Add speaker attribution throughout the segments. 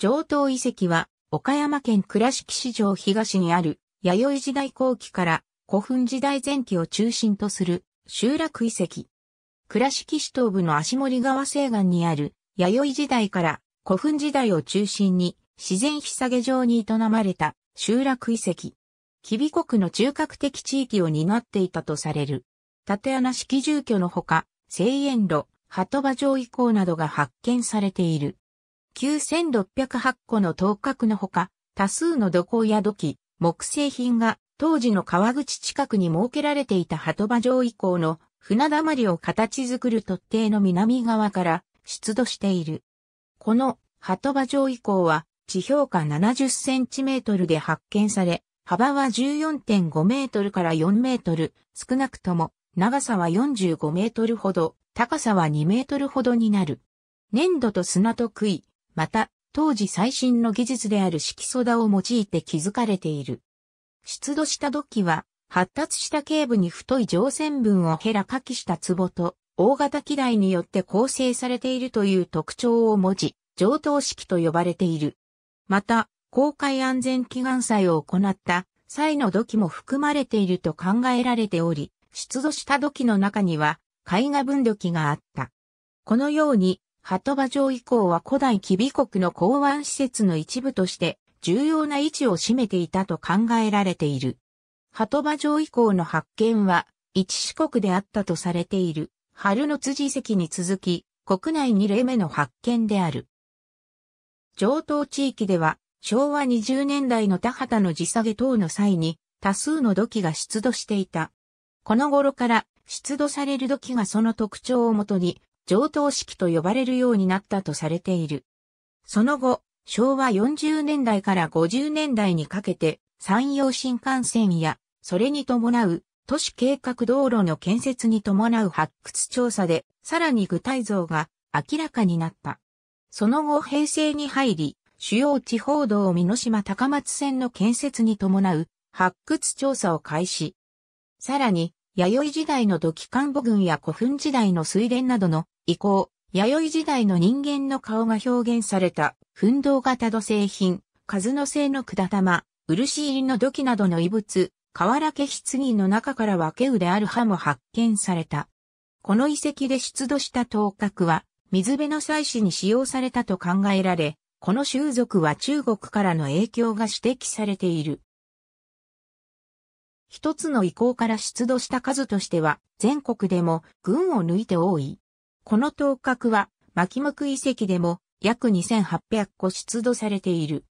Speaker 1: 上東遺跡は、岡山県倉敷市場東にある、弥生時代後期から古墳時代前期を中心とする集落遺跡。倉敷市東部の足森川西岸にある、弥生時代から古墳時代を中心に、自然日下げ状に営まれた集落遺跡。吉備国の中核的地域を担っていたとされる。縦穴式住居のほか、西園路、鳩場城遺構などが発見されている。9608個の頭角のほか、多数の土工や土器、木製品が当時の川口近くに設けられていた鳩場城以降の船だまりを形作る突堤の南側から出土している。この鳩場城以降は地表下70センチメートルで発見され、幅は14.5メートルから4メートル、少なくとも長さは45メートルほど、高さは2メートルほどになる。粘土と砂と杭、また、当時最新の技術である色素田を用いて築かれている。出土した土器は、発達した頸部に太い上線分をヘラ下記した壺と、大型機台によって構成されているという特徴を持ち、上等式と呼ばれている。また、公開安全祈願祭を行った際の土器も含まれていると考えられており、出土した土器の中には、絵画分土器があった。このように、鳩場城以降は古代吉備国の港湾施設の一部として重要な位置を占めていたと考えられている。鳩場城以降の発見は一四国であったとされている春の辻遺跡に続き国内2例目の発見である。上東地域では昭和20年代の田畑の地下げ等の際に多数の土器が出土していた。この頃から出土される土器がその特徴をもとに上等式と呼ばれるようになったとされている。その後、昭和40年代から50年代にかけて、山陽新幹線や、それに伴う都市計画道路の建設に伴う発掘調査で、さらに具体像が明らかになった。その後平成に入り、主要地方道美濃島高松線の建設に伴う発掘調査を開始。さらに、弥生時代の土器官母群や古墳時代の水田などの以降、弥生時代の人間の顔が表現された、奮闘型土製品、数の製の管玉、漆入りの土器などの遺物、瓦家棺の中から分け腕ある歯も発見された。この遺跡で出土した頭角は、水辺の祭祀に使用されたと考えられ、この習俗は中国からの影響が指摘されている。一つの遺構から出土した数としては、全国でも群を抜いて多い。この頭角は、牧目遺跡でも約2800個出土されている。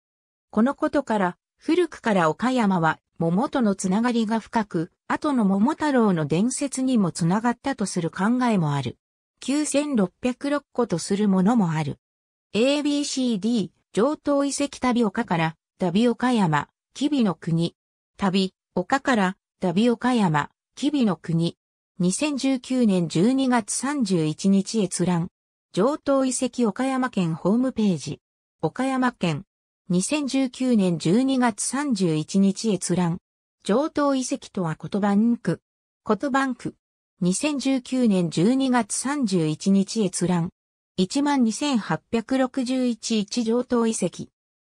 Speaker 1: このことから、古くから岡山は桃とのつながりが深く、後の桃太郎の伝説にもつながったとする考えもある。9606個とするものもある。ABCD 上等遺跡旅岡から旅岡山、吉備の国。旅岡から旅岡山、吉備の国。2019年12月31日閲覧。上等遺跡岡山県ホームページ。岡山県。2019年12月31日閲覧。上等遺跡とは言葉んく。言葉んく。2019年12月31日閲覧。12861上等遺跡。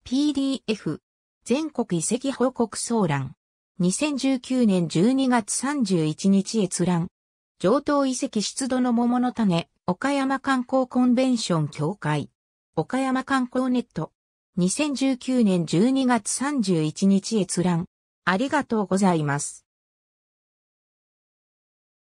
Speaker 1: PDF。全国遺跡報告総覧。2019年12月31日閲覧。上等遺跡出土の桃の種、岡山観光コンベンション協会。岡山観光ネット。2019年12月31日閲覧。ありがとうございます。